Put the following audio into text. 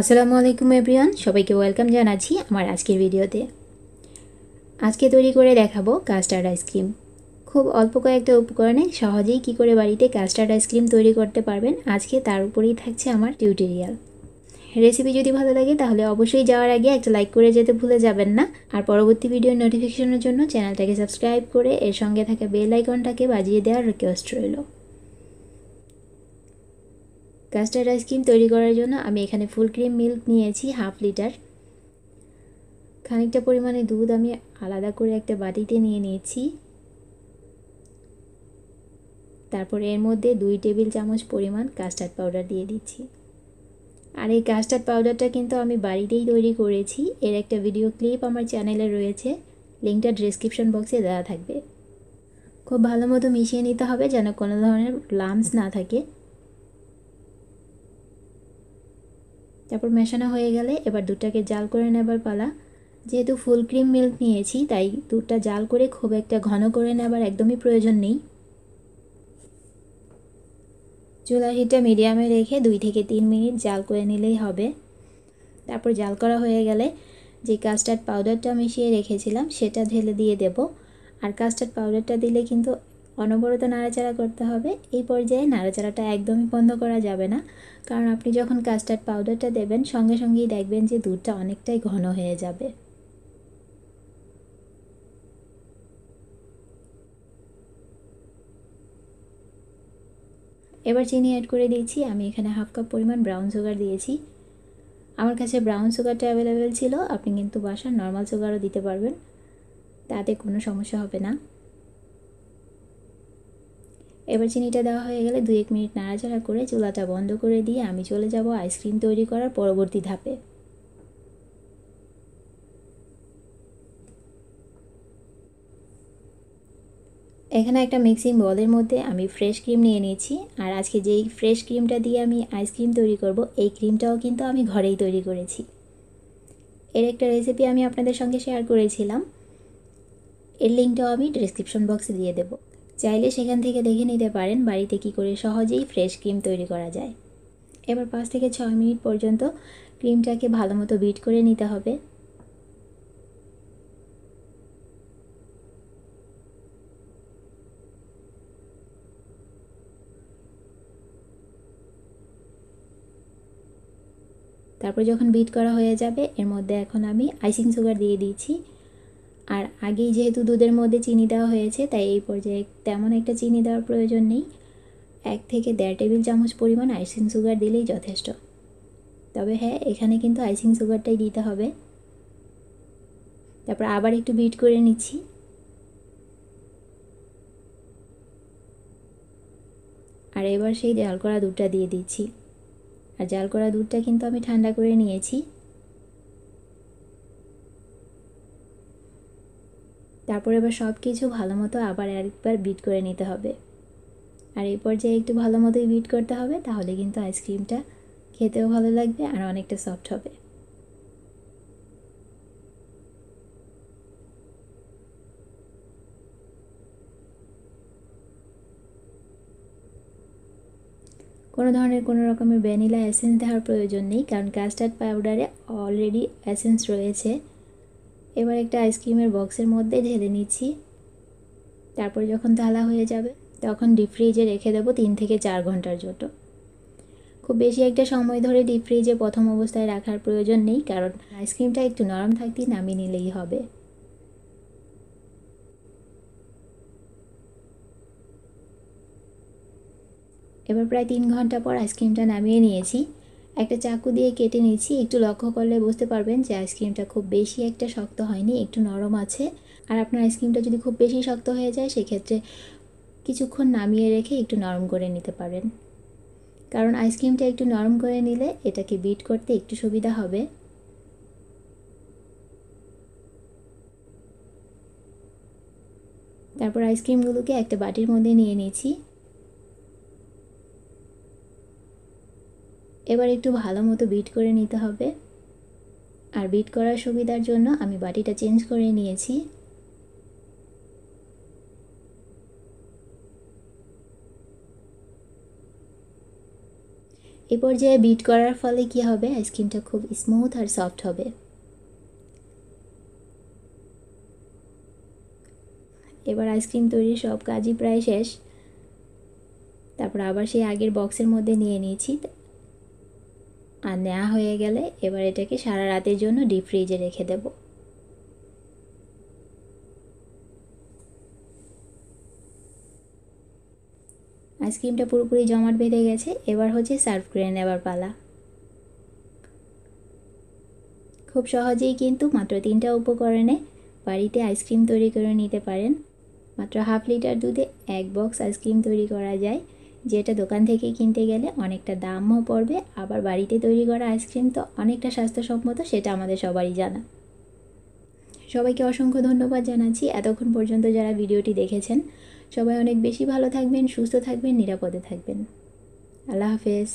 আসসালামু আলাইকুম এভরিওয়ান সবাইকে ওয়েলকাম জানাচ্ছি আমার আজকের ভিডিওতে আজকে তৈরি করে দেখাবো কাস্টার্ড আইসক্রিম খুব অল্প কয়েকটা উপকরণে সহজেই কি করে বাড়িতে কাস্টার্ড আইসক্রিম তৈরি করতে পারবেন আজকে তার উপরেই থাকছে আমার টিউটোরিয়াল রেসিপি যদি ভালো লাগে তাহলে অবশ্যই যাওয়ার আগে একটা লাইক করে যেতে ভুলে যাবেন না আর পরবর্তী ভিডিওর নোটিফিকেশনের জন্য চ্যানেলটাকে সাবস্ক্রাইব করে এর সঙ্গে থাকা বেল আইকনটাকে বাজিয়ে দেওয়ার রিকোয়েস্ট রইল কাস্টার্ড আইসক্রিম তৈরি করার জন্য আমি এখানে ফুল ক্রিম মিল্ক নিয়েছি হাফ লিটার খানিকটা পরিমাণে দুধ আমি আলাদা করে একটা বাটিতে নিয়ে নিয়েছি তারপর এর মধ্যে দুই টেবিল চামচ পরিমাণ কাস্টার্ড পাউডার দিয়ে দিচ্ছি আর এই কাস্টার্ড পাউডারটা কিন্তু আমি বাড়িতেই তৈরি করেছি এর একটা ভিডিও ক্লিপ আমার চ্যানেলে রয়েছে লিঙ্কটা ডিসক্রিপশন বক্সে দেওয়া থাকবে খুব ভালো মতো মিশিয়ে নিতে হবে যেন কোনো ধরনের লামস না থাকে তারপর মেশানো হয়ে গেলে এবার দুধটাকে জাল করে নেবার পালা যেহেতু ফুল ক্রিম মিল্ক নিয়েছি তাই দুধটা জাল করে খুব একটা ঘন করে নেবার একদমই প্রয়োজন নেই চুলা হিটটা মিডিয়ামে রেখে দুই থেকে তিন মিনিট জাল করে নিলেই হবে তারপর জাল করা হয়ে গেলে যে কাস্টার্ড পাউডারটা মিশিয়ে রেখেছিলাম সেটা ঢেলে দিয়ে দেব আর কাস্টার্ড পাউডারটা দিলে কিন্তু অনবরত নাড়াচাড়া করতে হবে এই পর্যায়ে নাড়াচাড়াটা একদমই বন্ধ করা যাবে না কারণ আপনি যখন কাস্টার্ড পাউডারটা দেবেন সঙ্গে সঙ্গেই দেখবেন যে দুধটা অনেকটাই ঘন হয়ে যাবে এবার চিনি অ্যাড করে দিয়েছি আমি এখানে হাফ কাপ পরিমাণ ব্রাউন সুগার দিয়েছি আমার কাছে ব্রাউন সুগারটা অ্যাভেলেবেল ছিল আপনি কিন্তু বাসার নর্মাল সুগারও দিতে পারবেন তাতে কোনো সমস্যা হবে না এবার চিনিটা দেওয়া হয়ে গেলে দু এক মিনিট নাড়াচাড়া করে চুলাটা বন্ধ করে দিয়ে আমি চলে যাব আইসক্রিম তৈরি করার পরবর্তী ধাপে এখানে একটা মিক্সিং বলের মধ্যে আমি ফ্রেশ ক্রিম নিয়ে নিয়েছি আর আজকে যেই ফ্রেশ ক্রিমটা দিয়ে আমি আইসক্রিম তৈরি করব এই ক্রিমটাও কিন্তু আমি ঘরেই তৈরি করেছি এর একটা রেসিপি আমি আপনাদের সঙ্গে শেয়ার করেছিলাম এর লিঙ্কটাও আমি ডিসক্রিপশন বক্সে দিয়ে দেবো চাইলে সেখান থেকে দেখে নিতে পারেন বাড়িতে কি করে সহজেই ফ্রেশ ক্রিম তৈরি করা যায় এবার পাঁচ থেকে ছয় মিনিট পর্যন্ত ক্রিমটাকে ভালো মতো বিট করে নিতে হবে তারপর যখন বিট করা হয়ে যাবে এর মধ্যে এখন আমি আইসিং সুগার দিয়ে দিয়েছি আর আগেই যেহেতু দুধের মধ্যে চিনি দেওয়া হয়েছে তাই এই পর্যায়ে তেমন একটা চিনি দেওয়ার প্রয়োজন নেই এক থেকে দেড় টেবিল চামচ পরিমাণ আইসিং সুগার দিলেই যথেষ্ট তবে হ্যাঁ এখানে কিন্তু আইসিং সুগারটাই দিতে হবে তারপর আবার একটু বিট করে নিচ্ছি আর এবার সেই জাল করা দুধটা দিয়ে দিচ্ছি আর জাল করা দুধটা কিন্তু আমি ঠান্ডা করে নিয়েছি তারপর এবার সব কিছু ভালো মতো আবার একবার বিট করে নিতে হবে আর এই পর্যায়ে একটু ভালো মতোই বিট করতে হবে তাহলে কিন্তু আইসক্রিমটা খেতেও ভালো লাগবে আর অনেকটা সফট হবে কোনো ধরনের কোনো রকমের ভ্যানিলা এসেন্স দেওয়ার প্রয়োজন নেই কারণ কাস্টার্ড পাউডারে অলরেডি এসেন্স রয়েছে এবার একটা আইসক্রিমের বক্সের মধ্যে ঢেলে নিচ্ছি তারপরে যখন ঢালা হয়ে যাবে তখন ডিপ ফ্রিজে রেখে দেবো তিন থেকে চার ঘন্টার জন্য খুব বেশি একটা সময় ধরে ডিপ ফ্রিজে প্রথম অবস্থায় রাখার প্রয়োজন নেই কারণ আইসক্রিমটা একটু নরম থাকতেই নামিয়ে নিলেই হবে এবার প্রায় তিন ঘন্টা পর আইসক্রিমটা নামিয়ে নিয়েছি একটা চাকু দিয়ে কেটে নিচ্ছি একটু লক্ষ্য করলে বুঝতে পারবেন যে আইসক্রিমটা খুব বেশি একটা শক্ত হয়নি একটু নরম আছে আর আপনার আইসক্রিমটা যদি খুব বেশি শক্ত হয়ে যায় সেক্ষেত্রে কিছুক্ষণ নামিয়ে রেখে একটু নরম করে নিতে পারেন কারণ আইসক্রিমটা একটু নরম করে নিলে এটাকে বিট করতে একটু সুবিধা হবে তারপর আইসক্রিমগুলোকে একটা বাটির মধ্যে নিয়ে নিয়েছি এবার একটু ভালো মতো বিট করে নিতে হবে আর বিট করার সুবিধার জন্য আমি বাটিটা চেঞ্জ করে নিয়েছি এ পর্যায়ে বিট করার ফলে কি হবে আইসক্রিমটা খুব স্মুথ আর সফট হবে এবার আইসক্রিম তৈরির সব কাজই প্রায় শেষ তারপর আবার সেই আগের বক্সের মধ্যে নিয়ে নিয়েছি আর নেওয়া হয়ে গেলে এবার এটাকে সারা রাতের জন্য ডিপ ফ্রিজে রেখে দেব আইসক্রিমটা পুরোপুরি জমাট বেঁধে গেছে এবার হচ্ছে সার্ভ করে নেবার পালা খুব সহজেই কিন্তু মাত্র তিনটা উপকরণে বাড়িতে আইসক্রিম তৈরি করে নিতে পারেন মাত্র হাফ লিটার দুধে এক বক্স আইসক্রিম তৈরি করা যায় যেটা দোকান থেকে কিনতে গেলে অনেকটা দামও পড়বে আবার বাড়িতে তৈরি করা আইসক্রিম তো অনেকটা স্বাস্থ্যসম্মত সেটা আমাদের সবারই জানা সবাইকে অসংখ্য ধন্যবাদ জানাচ্ছি এতক্ষণ পর্যন্ত যারা ভিডিওটি দেখেছেন সবাই অনেক বেশি ভালো থাকবেন সুস্থ থাকবেন নিরাপদে থাকবেন আল্লাহ হাফেজ